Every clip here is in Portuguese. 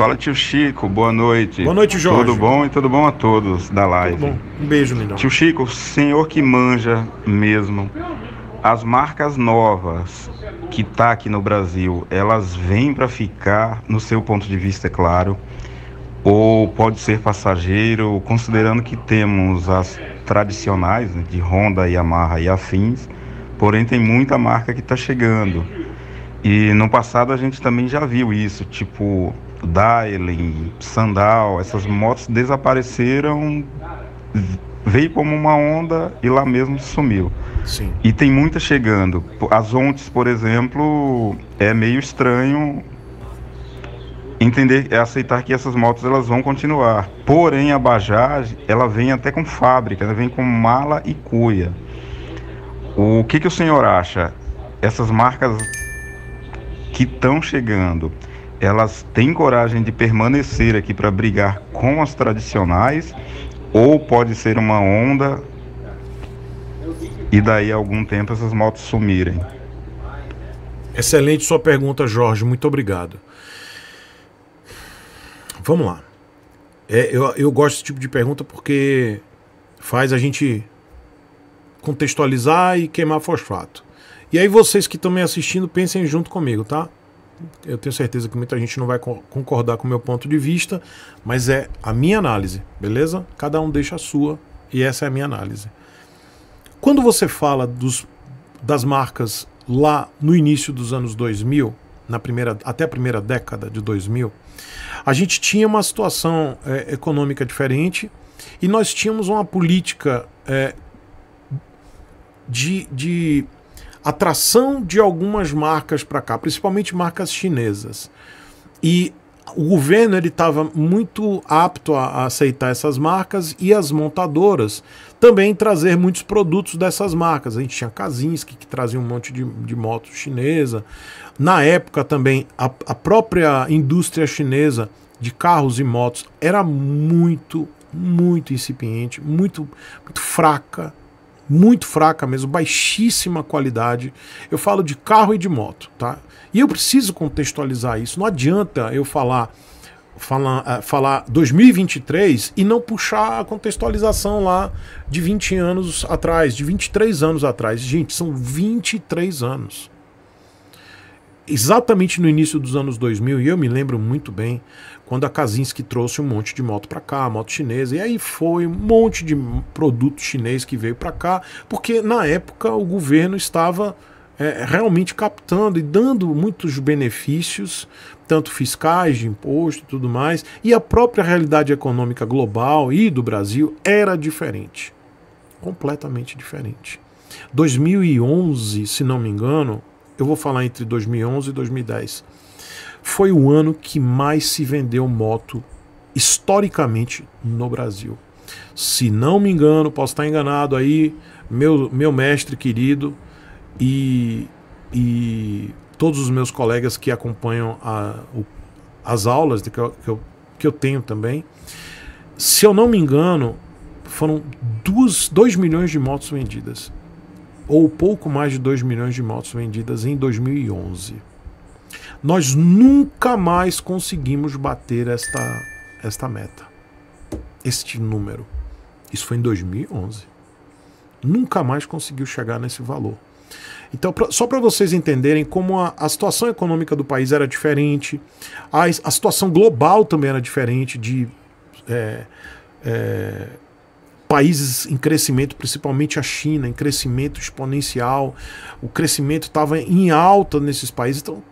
Fala tio Chico, boa noite. Boa noite, Jorge. Tudo bom e tudo bom a todos da live. Um beijo, menino. Tio Chico, senhor que manja mesmo. As marcas novas que tá aqui no Brasil, elas vêm para ficar, no seu ponto de vista, é claro, ou pode ser passageiro, considerando que temos as tradicionais, né, de Honda, Yamaha e afins, porém tem muita marca que está chegando. E no passado a gente também já viu isso, tipo Dailin, Sandal, essas motos desapareceram, veio como uma onda e lá mesmo sumiu. Sim. E tem muita chegando. As ontes, por exemplo, é meio estranho entender, é aceitar que essas motos elas vão continuar. Porém, a Bajaj, ela vem até com fábrica, ela vem com mala e cuia. O que, que o senhor acha? Essas marcas que estão chegando, elas têm coragem de permanecer aqui para brigar com as tradicionais ou pode ser uma onda e daí algum tempo essas motos sumirem. Excelente sua pergunta, Jorge. Muito obrigado. Vamos lá. É, eu, eu gosto desse tipo de pergunta porque faz a gente contextualizar e queimar fosfato. E aí vocês que estão me assistindo, pensem junto comigo, tá? eu tenho certeza que muita gente não vai concordar com o meu ponto de vista, mas é a minha análise, beleza? Cada um deixa a sua e essa é a minha análise. Quando você fala dos, das marcas lá no início dos anos 2000, na primeira, até a primeira década de 2000, a gente tinha uma situação é, econômica diferente e nós tínhamos uma política é, de, de atração de algumas marcas para cá, principalmente marcas chinesas. E o governo ele estava muito apto a, aceitar essas marcas e as montadoras também trazer muitos produtos dessas marcas. A gente tinha Kazinski que trazia um monte de, de moto chinesa. Na época também a, a própria indústria chinesa de carros e motos era muito, muito incipiente, muito, muito fraca muito fraca mesmo, baixíssima qualidade. Eu falo de carro e de moto, tá? E eu preciso contextualizar isso. Não adianta eu falar falar, eh, falar 2023 e não puxar a contextualização lá de 20 anos atrás, de 23 anos atrás. Gente, são 23 anos exatamente no início dos anos 2000, e eu me lembro muito bem, quando a Kazinski trouxe um monte de moto para cá, moto chinesa, e aí foi um monte de produto chinês que veio para cá, porque na época o governo estava é, realmente captando e dando muitos benefícios, tanto fiscais, de imposto e tudo mais, e a própria realidade econômica global e do Brasil era diferente completamente diferente. 2011, se não me engano, eu vou falar entre 2011 e 2010, foi o ano que mais se vendeu moto historicamente no Brasil. Se não me engano, posso estar enganado aí, meu, meu mestre querido e, e todos os meus colegas que acompanham a, o, as aulas que eu, que, eu, que eu tenho também. Se eu não me engano, foram 2 milhões de motos vendidas ou pouco mais de 2 milhões de motos vendidas em 2011. Nós nunca mais conseguimos bater esta, esta meta, este número. Isso foi em 2011. Nunca mais conseguiu chegar nesse valor. Então, só para vocês entenderem como a, a, situação econômica do país era diferente, a, a situação global também era diferente de é, é, países em crescimento, principalmente a China, em crescimento exponencial. O crescimento estava em alta nesses países. Então,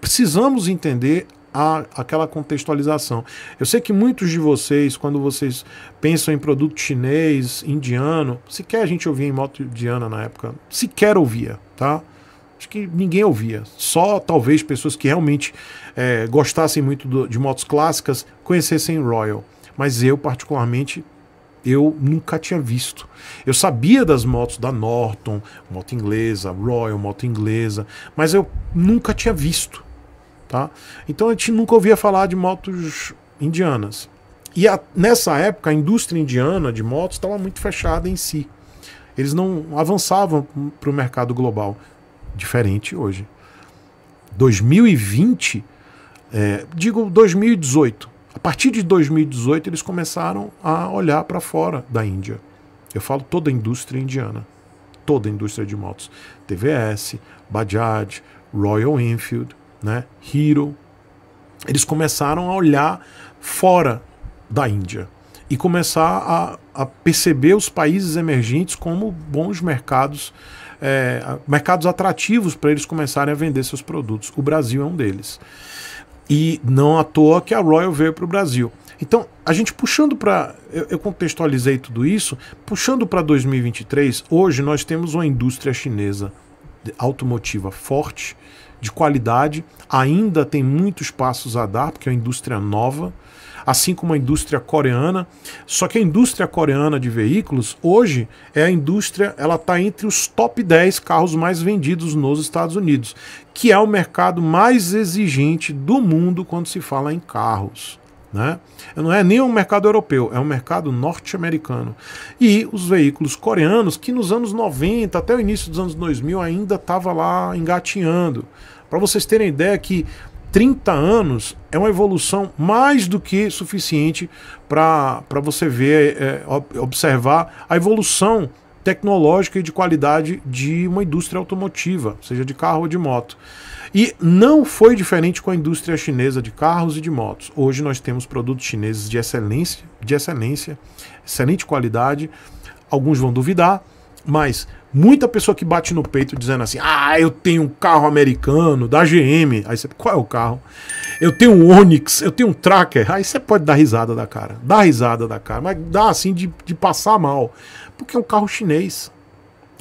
precisamos entender a, aquela contextualização. Eu sei que muitos de vocês, quando vocês pensam em produto chinês, indiano, sequer a gente ouvia em moto indiana na época, sequer ouvia, tá? Acho que ninguém ouvia. Só talvez pessoas que realmente é, gostassem muito do, de motos clássicas conhecessem Royal. Mas eu, particularmente, eu nunca tinha visto. Eu sabia das motos da Norton, moto inglesa, Royal, moto inglesa, mas eu nunca tinha visto, tá? Então a gente nunca ouvia falar de motos indianas. E a, nessa época a indústria indiana de motos estava muito fechada em si. Eles não avançavam para o mercado global, diferente hoje. 2020, é, eh, digo 2018, a partir de 2018, eles começaram a olhar para fora da Índia. Eu falo toda a indústria indiana, toda a indústria de motos. TVS, Bajaj, Royal Enfield, né, Hero. Eles começaram a olhar fora da Índia e começar a, a perceber os países emergentes como bons mercados, é, mercados atrativos para eles começarem a vender seus produtos. O Brasil é um deles. E não à toa que a Royal veio para o Brasil. Então, a gente puxando para. Eu, eu, contextualizei tudo isso, puxando para 2023, hoje nós temos uma indústria chinesa automotiva forte, de qualidade, ainda tem muitos passos a dar, porque é uma indústria nova assim como a indústria coreana. Só que a indústria coreana de veículos hoje é a indústria, ela está entre os top 10 carros mais vendidos nos Estados Unidos, que é o mercado mais exigente do mundo quando se fala em carros. Né? Não é nem um mercado europeu, é um mercado norte-americano. E os veículos coreanos, que nos anos 90 até o início dos anos 2000 ainda estava lá engatinhando. Para vocês terem ideia que 30 anos é uma evolução mais do que suficiente para você ver, é, observar a evolução tecnológica e de qualidade de uma indústria automotiva, seja de carro ou de moto. E não foi diferente com a indústria chinesa de carros e de motos. Hoje nós temos produtos chineses de excelência, de excelência, excelente qualidade. Alguns vão duvidar, mas muita pessoa que bate no peito dizendo assim: "Ah, eu tenho um carro americano da GM". Aí você, qual é o carro? Eu tenho um Onix, eu tenho um Tracker. Aí você pode dar risada da cara. Dá risada da cara, mas dá assim de, de passar mal, porque é um carro chinês.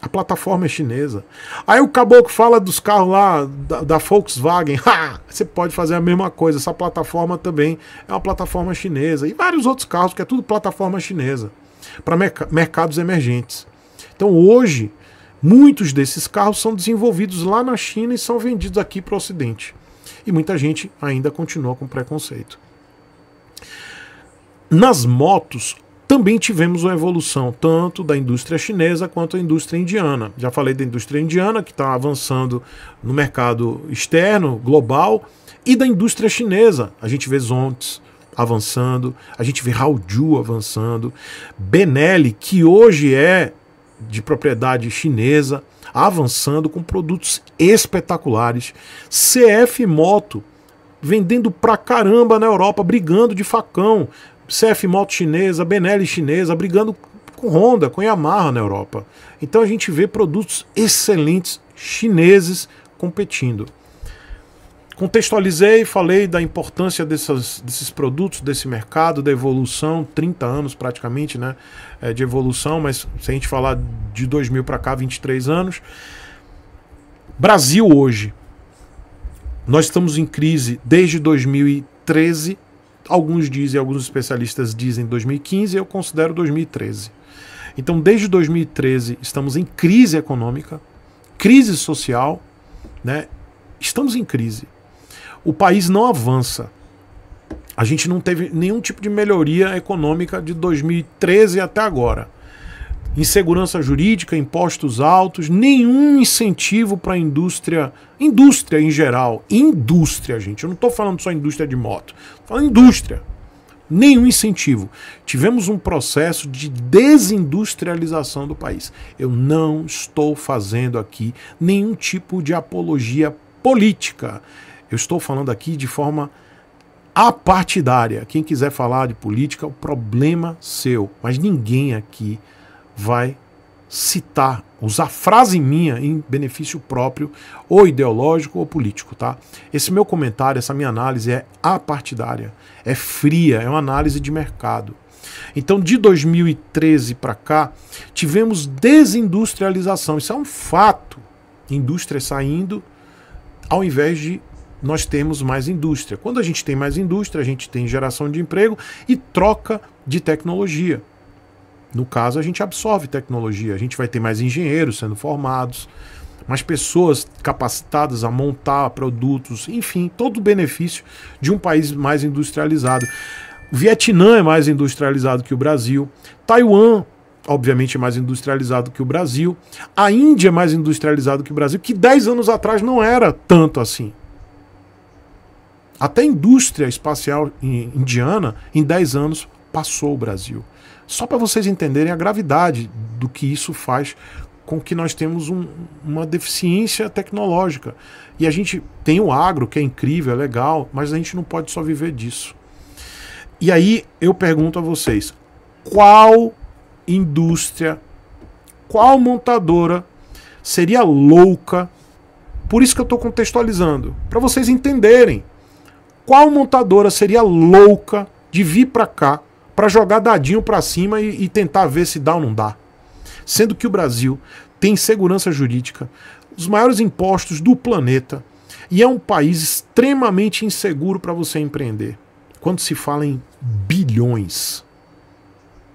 A plataforma é chinesa. Aí o caboclo fala dos carros lá da, da Volkswagen. Ha! Você pode fazer a mesma coisa. Essa plataforma também é uma plataforma chinesa. E vários outros carros que é tudo plataforma chinesa para merc mercados emergentes. Então hoje, muitos desses carros são desenvolvidos lá na China e são vendidos aqui para o Ocidente. E muita gente ainda continua com preconceito. Nas motos, também tivemos uma evolução, tanto da indústria chinesa quanto da indústria indiana. Já falei da indústria indiana, que está avançando no mercado externo, global, e da indústria chinesa. A gente vê Zontes avançando, a gente vê Haoju avançando, Benelli, que hoje é de propriedade chinesa, avançando com produtos espetaculares. CF Moto vendendo pra caramba na Europa, brigando de facão. CF Moto chinesa, Benelli chinesa, brigando com Honda, com Yamaha na Europa. Então a gente vê produtos excelentes chineses competindo. Contextualizei, falei da importância dessas, desses produtos, desse mercado, da evolução, 30 anos praticamente né, eh, de evolução, mas se a gente falar de 2000 para cá, 23 anos. Brasil hoje, nós estamos em crise desde 2013, alguns dizem, alguns especialistas dizem 2015, eu considero 2013. Então, desde 2013, estamos em crise econômica, crise social, né? estamos em crise o país não avança. A gente não teve nenhum tipo de melhoria econômica de 2013 até agora. Insegurança jurídica, impostos altos, nenhum incentivo para a indústria, indústria em geral, indústria, gente. Eu não estou falando só indústria de moto, estou falando indústria. Nenhum incentivo. Tivemos um processo de desindustrialização do país. Eu não estou fazendo aqui nenhum tipo de apologia política. Eu estou falando aqui de forma apartidária. Quem quiser falar de política, o problema seu. Mas ninguém aqui vai citar, usar frase minha em benefício próprio, ou ideológico ou político, tá? Esse meu comentário, essa minha análise é apartidária, é fria, é uma análise de mercado. Então, de 2013 para cá, tivemos desindustrialização. Isso é um fato. Indústria saindo ao invés de nós temos mais indústria. Quando a gente tem mais indústria, a gente tem geração de emprego e troca de tecnologia. No caso, a gente absorve tecnologia, a gente vai ter mais engenheiros sendo formados, mais pessoas capacitadas a montar produtos, enfim, todo o benefício de um país mais industrializado. O Vietnã é mais industrializado que o Brasil, Taiwan obviamente é mais industrializado que o Brasil. A Índia é mais industrializado que o Brasil, que 10 anos atrás não era tanto assim. Até a indústria espacial indiana, em 10 anos, passou o Brasil. Só para vocês entenderem a gravidade do que isso faz com que nós temos um, uma deficiência tecnológica. E a gente tem o agro, que é incrível, é legal, mas a gente não pode só viver disso. E aí eu pergunto a vocês: qual indústria, qual montadora seria louca? Por isso que eu estou contextualizando, para vocês entenderem. Qual montadora seria louca de vir para cá para jogar dadinho para cima e, e tentar ver se dá ou não dá? Sendo que o Brasil tem segurança jurídica, os maiores impostos do planeta e é um país extremamente inseguro para você empreender. Quando se fala em bilhões,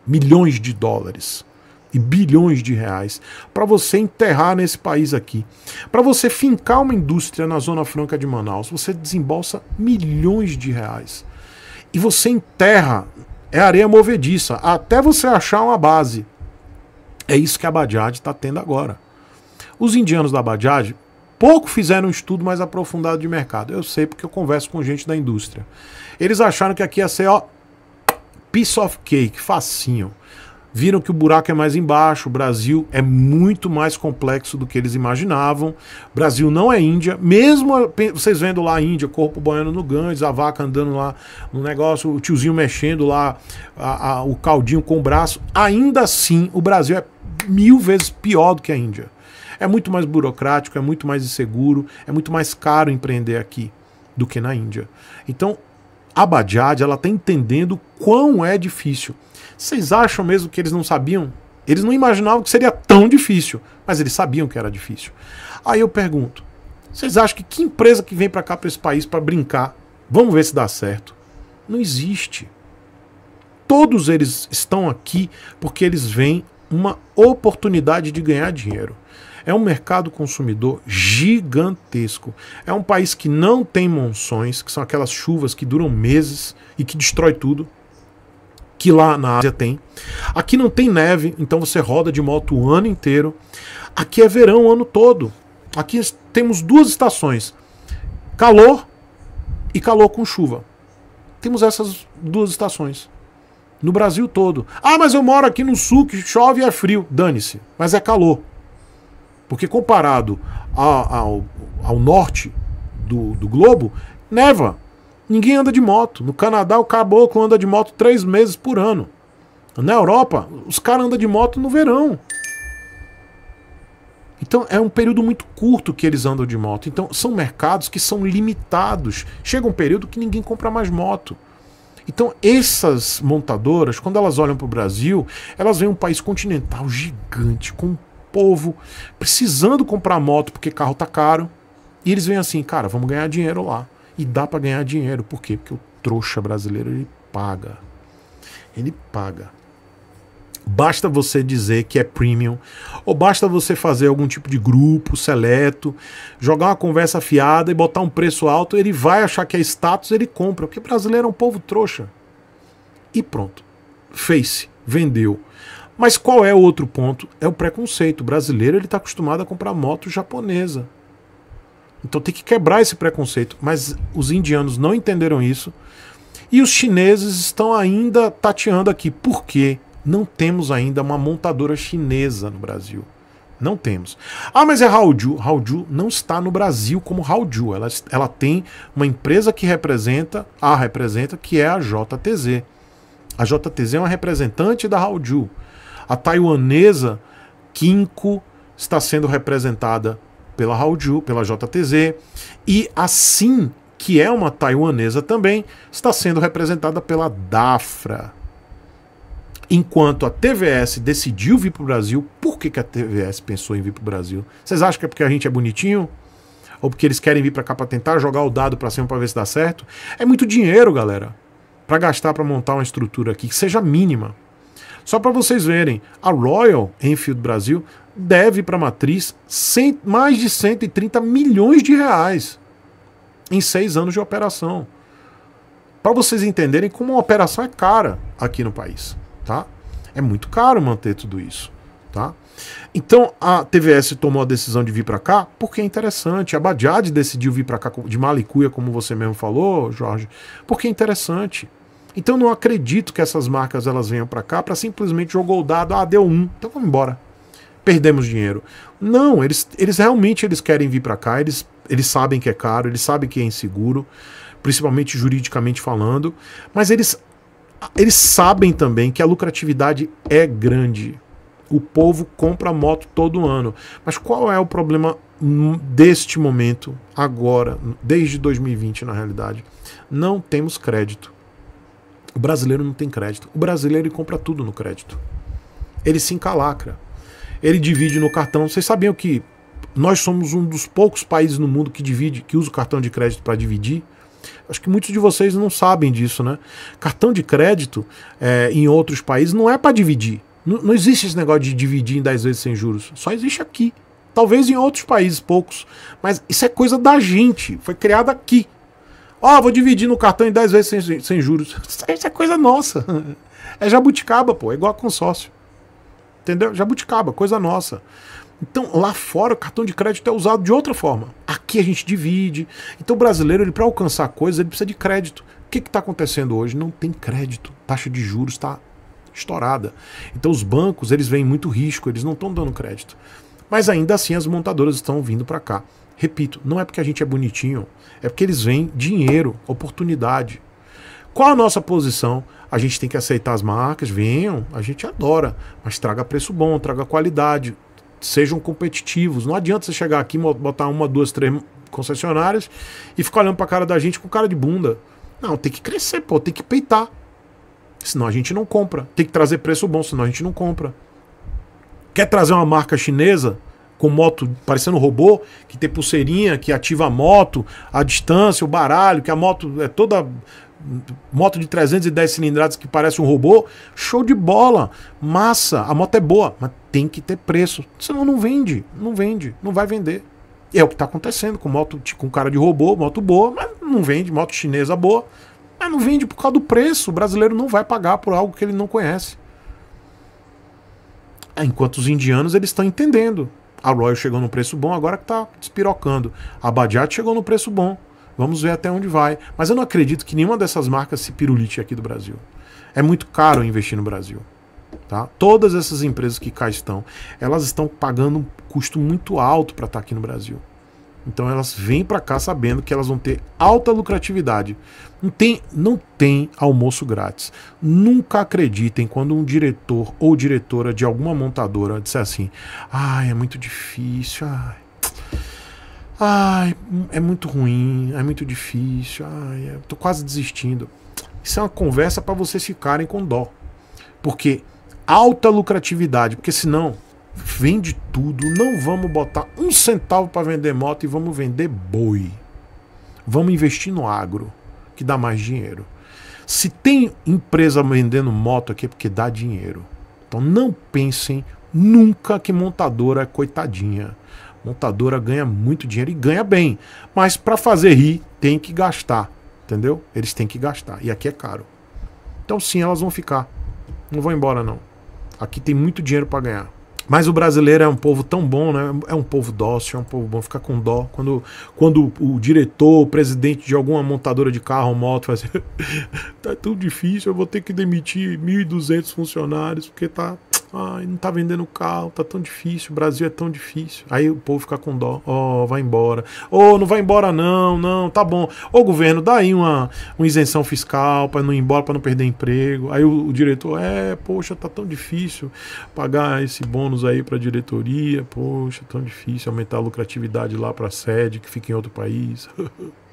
milhões de dólares, e bilhões de reais para você enterrar nesse país aqui. Para você fincar uma indústria na Zona Franca de Manaus, você desembolsa milhões de reais. E você enterra, é areia movediça, até você achar uma base. É isso que a Bajaj está tendo agora. Os indianos da Bajaj pouco fizeram um estudo mais aprofundado de mercado. Eu sei porque eu converso com gente da indústria. Eles acharam que aqui ia ser, ó, piece of cake, facinho viram que o buraco é mais embaixo, o Brasil é muito mais complexo do que eles imaginavam. Brasil não é Índia, mesmo vocês vendo lá a Índia, corpo boiando no Ganges, a vaca andando lá no negócio, o tiozinho mexendo lá a, a, o caldinho com o braço, ainda assim o Brasil é mil vezes pior do que a Índia. É muito mais burocrático, é muito mais inseguro, é muito mais caro empreender aqui do que na Índia. Então, a Bajaj, ela está entendendo quão é difícil. Vocês acham mesmo que eles não sabiam? Eles não imaginavam que seria tão difícil, mas eles sabiam que era difícil. Aí eu pergunto: vocês acham que que empresa que vem para cá para esse país para brincar? Vamos ver se dá certo. Não existe. Todos eles estão aqui porque eles veem uma oportunidade de ganhar dinheiro. É um mercado consumidor gigantesco. É um país que não tem monções, que são aquelas chuvas que duram meses e que destrói tudo que lá na Ásia tem. Aqui não tem neve, então você roda de moto o ano inteiro. Aqui é verão o ano todo. Aqui temos duas estações: calor e calor com chuva. Temos essas duas estações. No Brasil todo. Ah, mas eu moro aqui no sul que chove e é frio. Dane-se. Mas é calor. Porque comparado ao, ao, ao norte do, do globo, neva. Ninguém anda de moto. No Canadá, o caboclo anda de moto três meses por ano. Na Europa, os caras andam de moto no verão. Então é um período muito curto que eles andam de moto. Então são mercados que são limitados. Chega um período que ninguém compra mais moto. Então essas montadoras, quando elas olham para o Brasil, elas veem um país continental gigante, com um povo precisando comprar moto porque carro tá caro. E eles veem assim, cara, vamos ganhar dinheiro lá. E dá para ganhar dinheiro. Por quê? Porque o trouxa brasileiro ele paga. Ele paga. Basta você dizer que é premium, ou basta você fazer algum tipo de grupo seleto, jogar uma conversa fiada e botar um preço alto, ele vai achar que é status, ele compra, porque brasileiro é um povo trouxa. E pronto. Face, vendeu. Mas qual é o outro ponto? É o preconceito. O brasileiro ele está acostumado a comprar moto japonesa. Então tem que quebrar esse preconceito. Mas os indianos não entenderam isso. E os chineses estão ainda tateando aqui. Por quê? Não temos ainda uma montadora chinesa no Brasil. Não temos. Ah, mas é Haoju. Haoju não está no Brasil como Haoju. Ela, ela tem uma empresa que representa, a representa, que é a JTZ. A JTZ é uma representante da Haoju. A taiwanesa Kinko está sendo representada pela Haoju, pela JTZ, e assim que é uma taiwanesa também, está sendo representada pela DAFRA. Enquanto a TVS decidiu vir para o Brasil, por que, que a TVS pensou em vir para o Brasil? Vocês acham que é porque a gente é bonitinho? Ou porque eles querem vir para cá para tentar jogar o dado para cima para ver se dá certo? É muito dinheiro, galera, para gastar para montar uma estrutura aqui que seja mínima. Só para vocês verem, a Royal Enfield Brasil deve para a matriz mais de 130 milhões de reais em seis anos de operação. Para vocês entenderem como uma operação é cara aqui no país, tá? É muito caro manter tudo isso, tá? Então a TVS tomou a decisão de vir para cá porque é interessante. A Bajaj decidiu vir para cá de Malicuia, como você mesmo falou, Jorge, porque é interessante. Então não acredito que essas marcas elas venham para cá para simplesmente jogar o dado, ah, deu um, então vamos embora perdemos dinheiro. Não, eles, eles realmente eles querem vir para cá, eles, eles sabem que é caro, eles sabem que é inseguro, principalmente juridicamente falando, mas eles, eles sabem também que a lucratividade é grande. O povo compra moto todo ano. Mas qual é o problema deste momento, agora, desde 2020 na realidade? Não temos crédito. O brasileiro não tem crédito. O brasileiro compra tudo no crédito. Ele se encalacra ele divide no cartão. Vocês sabiam que nós somos um dos poucos países no mundo que divide, que usa o cartão de crédito para dividir? Acho que muitos de vocês não sabem disso, né? Cartão de crédito é, em outros países não é para dividir. Não, não, existe esse negócio de dividir em 10 vezes sem juros. Só existe aqui. Talvez em outros países, poucos. Mas isso é coisa da gente. Foi criado aqui. Ó, oh, vou dividir no cartão em 10 vezes sem, sem juros. Isso é coisa nossa. É jabuticaba, pô. É igual a consórcio. Entendeu? Jabuticaba, coisa nossa. Então, lá fora, o cartão de crédito é usado de outra forma. Aqui a gente divide. Então, o brasileiro, ele para alcançar coisas, ele precisa de crédito. O que está acontecendo hoje? Não tem crédito. Taxa de juros está estourada. Então, os bancos, eles vêm muito risco, eles não estão dando crédito. Mas ainda assim, as montadoras estão vindo para cá. Repito, não é porque a gente é bonitinho, é porque eles veem dinheiro, oportunidade. Qual a nossa posição? A gente tem que aceitar as marcas, venham, a gente adora, mas traga preço bom, traga qualidade, sejam competitivos. Não adianta você chegar aqui, botar uma, duas, três concessionárias e ficar olhando para a cara da gente com cara de bunda. Não, tem que crescer, pô, tem que peitar. Senão a gente não compra. Tem que trazer preço bom, senão a gente não compra. Quer trazer uma marca chinesa com moto parecendo robô, que tem pulseirinha, que ativa a moto, a distância, o baralho, que a moto é toda moto de 310 cilindradas que parece um robô, show de bola, massa, a moto é boa, mas tem que ter preço, senão não vende, não vende, não vai vender. E é o que está acontecendo com moto tipo, com cara de robô, moto boa, mas não vende, moto chinesa boa, mas não vende por causa do preço. O brasileiro não vai pagar por algo que ele não conhece. É, enquanto os indianos eles estão entendendo. A Royal chegou no preço bom, agora que está despirocando. A Bajaj chegou no preço bom. Vamos ver até onde vai. Mas eu não acredito que nenhuma dessas marcas se pirulite aqui do Brasil. É muito caro investir no Brasil. Tá? Todas essas empresas que cá estão, elas estão pagando um custo muito alto para estar tá aqui no Brasil. Então elas vêm para cá sabendo que elas vão ter alta lucratividade. Não tem, não tem almoço grátis. Nunca acreditem quando um diretor ou diretora de alguma montadora disser assim: "Ai, é muito difícil, ai, Ai, é muito ruim, é muito difícil, ai, eu é, tô quase desistindo. Isso é uma conversa para vocês ficarem com dó. Porque alta lucratividade, porque senão vende tudo, não vamos botar um centavo para vender moto e vamos vender boi. Vamos investir no agro, que dá mais dinheiro. Se tem empresa vendendo moto aqui é porque dá dinheiro. Então não pensem nunca que montadora é coitadinha. Montadora ganha muito dinheiro e ganha bem. Mas para fazer rir, tem que gastar. Entendeu? Eles têm que gastar. E aqui é caro. Então, sim, elas vão ficar. Não vão embora, não. Aqui tem muito dinheiro para ganhar. Mas o brasileiro é um povo tão bom, né? É um povo dócil, é um povo bom. Fica com dó. Quando, quando o diretor, o presidente de alguma montadora de carro ou moto faz. tá tão difícil, eu vou ter que demitir 1.200 funcionários, porque tá Ai, não tá vendendo carro, tá tão difícil, o Brasil é tão difícil. Aí o povo fica com dó, ó, oh, vai embora. Ô, oh, não vai embora não, não, tá bom. Ô, governo, dá aí uma, uma isenção fiscal para não ir embora, para não perder emprego. Aí o, o, diretor, é, poxa, tá tão difícil pagar esse bônus aí pra diretoria, poxa, tão difícil aumentar a lucratividade lá pra sede que fica em outro país.